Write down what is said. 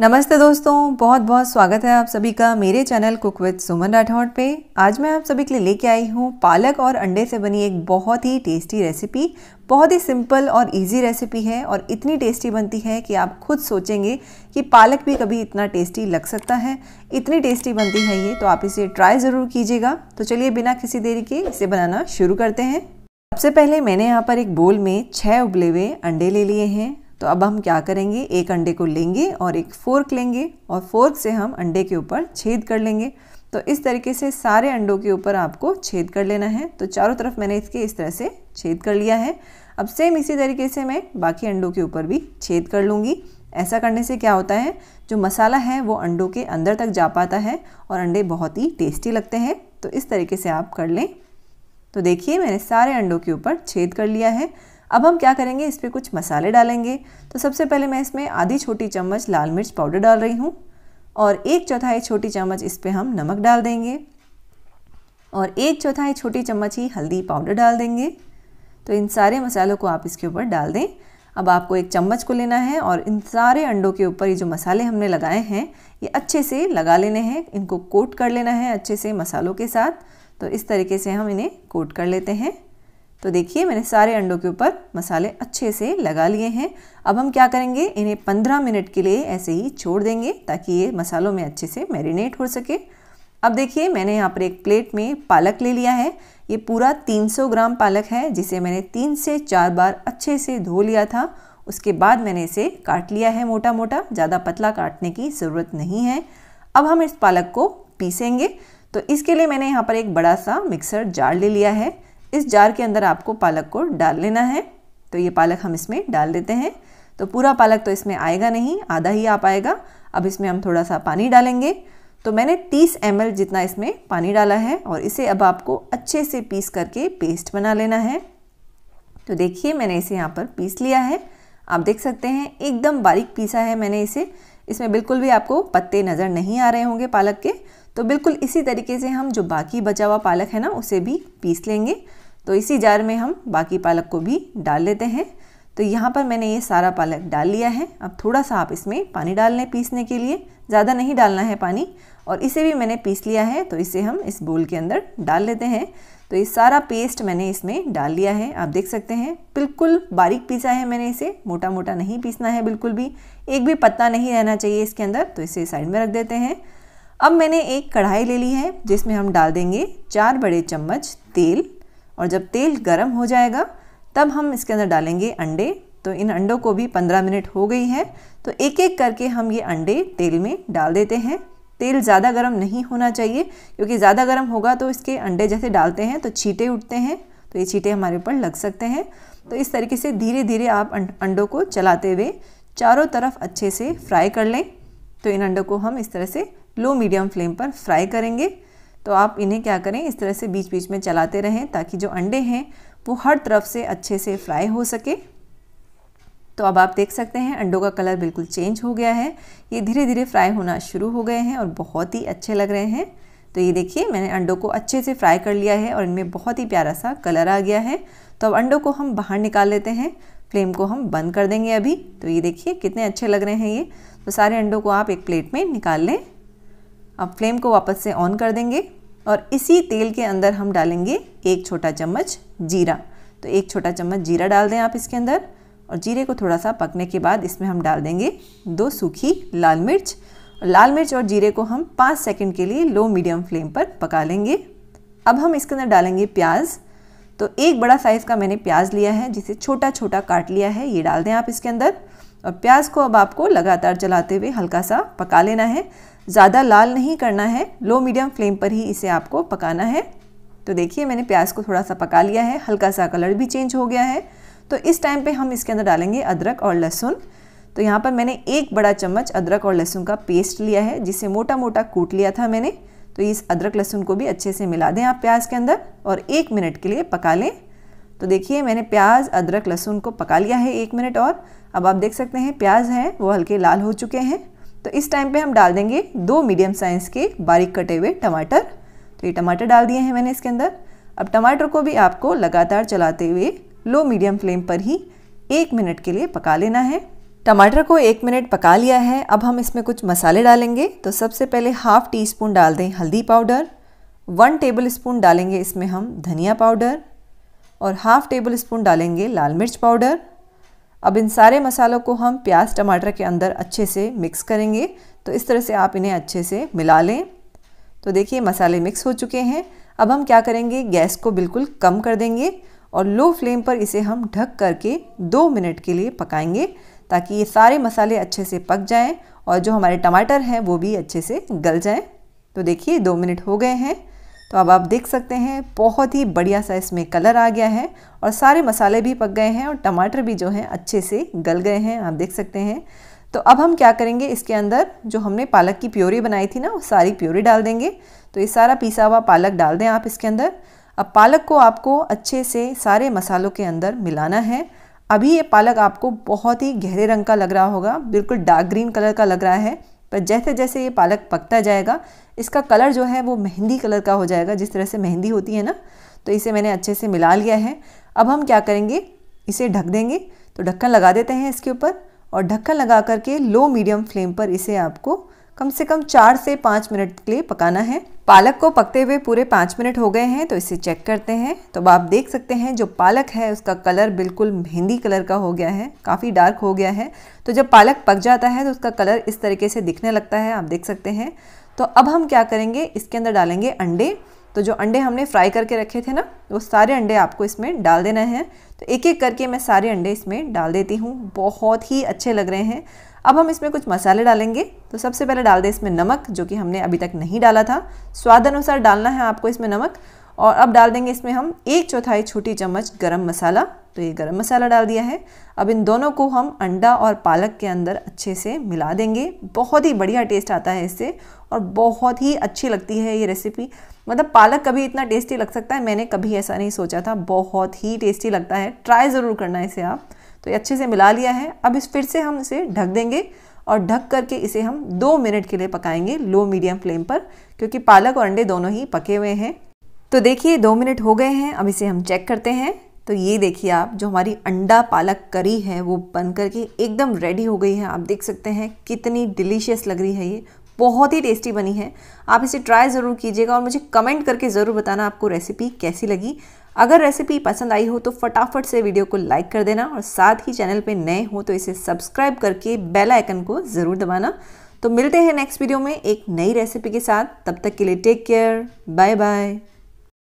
नमस्ते दोस्तों बहुत बहुत स्वागत है आप सभी का मेरे channel cook with Suman Rathore पे आज मैं आप सभी के लिए लेके आई हूँ पालक और अंडे से बनी एक बहुत ही टेस्टी रेसिपी बहुत ही सिंपल और इजी रेसिपी है और इतनी टेस्टी बनती है कि आप खुद सोचेंगे कि पालक भी कभी इतना टेस्टी लग सकता है इतनी टेस्टी बनती है ये तो आप इसे ट्राई ज़रूर कीजिएगा तो चलिए बिना किसी देरी के इसे बनाना शुरू करते हैं सबसे पहले मैंने यहाँ पर एक बोल में छः उबले हुए अंडे ले लिए हैं तो अब हम क्या करेंगे एक अंडे को लेंगे और एक फोर्क लेंगे और फोर्क से हम अंडे के ऊपर छेद कर लेंगे तो इस तरीके से सारे अंडों के ऊपर आपको छेद कर लेना है तो चारों तरफ मैंने इसके इस तरह से छेद कर लिया है अब सेम इसी तरीके से मैं बाकी अंडों के ऊपर भी छेद कर लूँगी ऐसा करने से क्या होता है जो मसाला है वो अंडों के अंदर तक जा पाता है और अंडे बहुत ही टेस्टी लगते हैं तो इस तरीके से आप कर लें तो देखिए मैंने सारे अंडों के ऊपर छेद कर लिया है अब हम क्या करेंगे इस पर कुछ मसाले डालेंगे तो सबसे पहले मैं इसमें आधी छोटी चम्मच लाल मिर्च पाउडर डाल रही हूँ और एक चौथाई छोटी चम्मच इस पर हम नमक डाल देंगे और एक चौथाई छोटी चम्मच ही हल्दी पाउडर डाल देंगे तो इन सारे मसालों को आप इसके ऊपर डाल दें अब आपको एक चम्मच को लेना है और इन सारे अंडों के ऊपर ये जो मसाले हमने लगाए हैं ये अच्छे से लगा लेने हैं इनको कोट कर लेना है अच्छे से मसालों के साथ तो इस तरीके से हम इन्हें कोट कर लेते हैं तो देखिए मैंने सारे अंडों के ऊपर मसाले अच्छे से लगा लिए हैं अब हम क्या करेंगे इन्हें 15 मिनट के लिए ऐसे ही छोड़ देंगे ताकि ये मसालों में अच्छे से मैरिनेट हो सके अब देखिए मैंने यहाँ पर एक प्लेट में पालक ले लिया है ये पूरा 300 ग्राम पालक है जिसे मैंने तीन से चार बार अच्छे से धो लिया था उसके बाद मैंने इसे काट लिया है मोटा मोटा ज़्यादा पतला काटने की ज़रूरत नहीं है अब हम इस पालक को पीसेंगे तो इसके लिए मैंने यहाँ पर एक बड़ा सा मिक्सर जार ले लिया है इस जार के अंदर आपको पालक को डाल लेना है तो ये पालक हम इसमें डाल देते हैं तो पूरा पालक तो इसमें आएगा नहीं आधा ही आप आएगा अब इसमें हम थोड़ा सा पानी डालेंगे तो मैंने 30 एम जितना इसमें पानी डाला है और इसे अब आपको अच्छे से पीस करके पेस्ट बना लेना है तो देखिए मैंने इसे यहाँ पर पीस लिया है आप देख सकते हैं एकदम बारीक पीसा है मैंने इसे इसमें बिल्कुल भी आपको पत्ते नज़र नहीं आ रहे होंगे पालक के तो बिल्कुल इसी तरीके से हम जो बाकी बचा हुआ पालक है ना उसे भी पीस लेंगे तो इसी जार में हम बाकी पालक को भी डाल लेते हैं तो यहाँ पर मैंने ये सारा पालक डाल लिया है अब थोड़ा सा आप इसमें पानी डाल लें पीसने के लिए ज़्यादा नहीं डालना है पानी और इसे भी मैंने पीस लिया है तो इसे हम इस बोल के अंदर डाल लेते हैं तो ये सारा पेस्ट मैंने इसमें डाल लिया है आप देख सकते हैं बिल्कुल बारीक पीसा है मैंने इसे मोटा मोटा नहीं पीसना है बिल्कुल भी एक भी पत्ता नहीं रहना चाहिए इसके अंदर तो इसे साइड में रख देते हैं अब मैंने एक कढ़ाई ले ली है जिसमें हम डाल देंगे चार बड़े चम्मच तेल और जब तेल गर्म हो जाएगा तब हम इसके अंदर डालेंगे अंडे तो इन अंडों को भी 15 मिनट हो गई है तो एक एक करके हम ये अंडे तेल में डाल देते हैं तेल ज़्यादा गर्म नहीं होना चाहिए क्योंकि ज़्यादा गर्म होगा तो इसके अंडे जैसे डालते हैं तो छीटे उठते हैं तो ये छीटे हमारे ऊपर लग सकते हैं तो इस तरीके से धीरे धीरे आप अं-, अंडों को चलाते हुए चारों तरफ अच्छे से फ्राई कर लें तो इन अंडों को हम इस तरह से लो मीडियम फ्लेम पर फ्राई करेंगे तो आप इन्हें क्या करें इस तरह से बीच बीच में चलाते रहें ताकि जो अंडे हैं वो हर तरफ से अच्छे से फ्राई हो सके तो अब आप देख सकते हैं अंडों का कलर बिल्कुल चेंज हो गया है ये धीरे धीरे फ्राई होना शुरू हो गए हैं और बहुत ही अच्छे लग रहे हैं तो ये देखिए मैंने अंडों को अच्छे से फ्राई कर लिया है और इनमें बहुत ही प्यारा सा कलर आ गया है तो अब अंडों को हम बाहर निकाल लेते हैं फ्लेम को हम बंद कर देंगे अभी तो ये देखिए कितने अच्छे लग रहे हैं ये तो सारे अंडों को आप एक प्लेट में निकाल लें अब फ्लेम को वापस से ऑन कर देंगे और इसी तेल के अंदर हम डालेंगे एक छोटा चम्मच जीरा तो एक छोटा चम्मच जीरा डाल दें आप इसके अंदर और जीरे को थोड़ा सा पकने के बाद इसमें हम डाल देंगे दो सूखी लाल मिर्च लाल मिर्च और जीरे को हम पाँच सेकंड के लिए लो मीडियम फ्लेम पर पका लेंगे अब हम इसके अंदर डालेंगे प्याज तो एक बड़ा साइज़ का मैंने प्याज लिया है जिसे छोटा छोटा काट लिया है ये डाल दें आप इसके अंदर और प्याज को अब आपको लगातार जलाते हुए हल्का सा पका लेना है ज़्यादा लाल नहीं करना है लो मीडियम फ्लेम पर ही इसे आपको पकाना है तो देखिए मैंने प्याज को थोड़ा सा पका लिया है हल्का सा कलर भी चेंज हो गया है तो इस टाइम पे हम इसके अंदर डालेंगे अदरक और लहसुन तो यहाँ पर मैंने एक बड़ा चम्मच अदरक और लहसुन का पेस्ट लिया है जिसे मोटा मोटा कूट लिया था मैंने तो इस अदरक लहसुन को भी अच्छे से मिला दें आप प्याज के अंदर और एक मिनट के लिए पका लें तो देखिए मैंने प्याज अदरक लहसुन को पका लिया है एक मिनट और अब आप देख सकते हैं प्याज हैं वो हल्के लाल हो चुके हैं तो इस टाइम पे हम डाल देंगे दो मीडियम साइज़ के बारीक कटे हुए टमाटर तो ये टमाटर डाल दिए हैं मैंने इसके अंदर अब टमाटर को भी आपको लगातार चलाते हुए लो मीडियम फ्लेम पर ही एक मिनट के लिए पका लेना है टमाटर को एक मिनट पका लिया है अब हम इसमें कुछ मसाले डालेंगे तो सबसे पहले हाफ़ टी स्पून डाल दें हल्दी पाउडर वन टेबल स्पून डालेंगे इसमें हम धनिया पाउडर और हाफ टेबल स्पून डालेंगे लाल मिर्च पाउडर अब इन सारे मसालों को हम प्याज टमाटर के अंदर अच्छे से मिक्स करेंगे तो इस तरह से आप इन्हें अच्छे से मिला लें तो देखिए मसाले मिक्स हो चुके हैं अब हम क्या करेंगे गैस को बिल्कुल कम कर देंगे और लो फ्लेम पर इसे हम ढक करके दो मिनट के लिए पकाएंगे ताकि ये सारे मसाले अच्छे से पक जाएं और जो हमारे टमाटर हैं वो भी अच्छे से गल जाएं तो देखिए दो मिनट हो गए हैं तो अब आप देख सकते हैं बहुत ही बढ़िया सा इसमें कलर आ गया है और सारे मसाले भी पक गए हैं और टमाटर भी जो हैं अच्छे से गल गए हैं आप देख सकते हैं तो अब हम क्या करेंगे इसके अंदर जो हमने पालक की प्योरी बनाई थी ना वो सारी प्योरी डाल देंगे तो ये सारा पीसा हुआ पालक डाल दें आप इसके अंदर अब पालक को आपको अच्छे से सारे मसालों के अंदर मिलाना है अभी ये पालक आपको बहुत ही गहरे रंग का लग रहा होगा बिल्कुल डार्क ग्रीन कलर का लग रहा है पर जैसे जैसे ये पालक पकता जाएगा इसका कलर जो है वो मेहंदी कलर का हो जाएगा जिस तरह से मेहंदी होती है ना तो इसे मैंने अच्छे से मिला लिया है अब हम क्या करेंगे इसे ढक देंगे तो ढक्कन लगा देते हैं इसके ऊपर और ढक्कन लगा करके लो मीडियम फ्लेम पर इसे आपको कम से कम चार से पाँच मिनट के लिए पकाना है पालक को पकते हुए पूरे पाँच मिनट हो गए हैं तो इसे चेक करते हैं तो आप देख सकते हैं जो पालक है उसका कलर बिल्कुल मेहंदी कलर का हो गया है काफ़ी डार्क हो गया है तो जब पालक पक जाता है तो उसका कलर इस तरीके से दिखने लगता है आप देख सकते हैं तो अब हम क्या करेंगे इसके अंदर डालेंगे अंडे तो जो अंडे हमने फ्राई करके रखे थे ना वो सारे अंडे आपको इसमें डाल देना है तो एक एक करके मैं सारे अंडे इसमें डाल देती हूँ बहुत ही अच्छे लग रहे हैं अब हम इसमें कुछ मसाले डालेंगे तो सबसे पहले डाल दें इसमें नमक जो कि हमने अभी तक नहीं डाला था स्वाद अनुसार डालना है आपको इसमें नमक और अब डाल देंगे इसमें हम एक चौथाई छोटी चम्मच गरम मसाला तो ये गरम मसाला डाल दिया है अब इन दोनों को हम अंडा और पालक के अंदर अच्छे से मिला देंगे बहुत ही बढ़िया टेस्ट आता है इससे और बहुत ही अच्छी लगती है ये रेसिपी मतलब पालक कभी इतना टेस्टी लग सकता है मैंने कभी ऐसा नहीं सोचा था बहुत ही टेस्टी लगता है ट्राई ज़रूर करना इसे आप तो ये अच्छे से मिला लिया है अब इस फिर से हम इसे ढक देंगे और ढक करके इसे हम दो मिनट के लिए पकाएंगे लो मीडियम फ्लेम पर क्योंकि पालक और अंडे दोनों ही पके हुए हैं तो देखिए दो मिनट हो गए हैं अब इसे हम चेक करते हैं तो ये देखिए आप जो हमारी अंडा पालक करी है वो बन करके एकदम रेडी हो गई है आप देख सकते हैं कितनी डिलीशियस लग रही है ये बहुत ही टेस्टी बनी है आप इसे ट्राई ज़रूर कीजिएगा और मुझे कमेंट करके ज़रूर बताना आपको रेसिपी कैसी लगी अगर रेसिपी पसंद आई हो तो फटाफट से वीडियो को लाइक कर देना और साथ ही चैनल पे नए हो तो इसे सब्सक्राइब करके बेल आइकन को ज़रूर दबाना तो मिलते हैं नेक्स्ट वीडियो में एक नई रेसिपी के साथ तब तक के लिए टेक केयर बाय बाय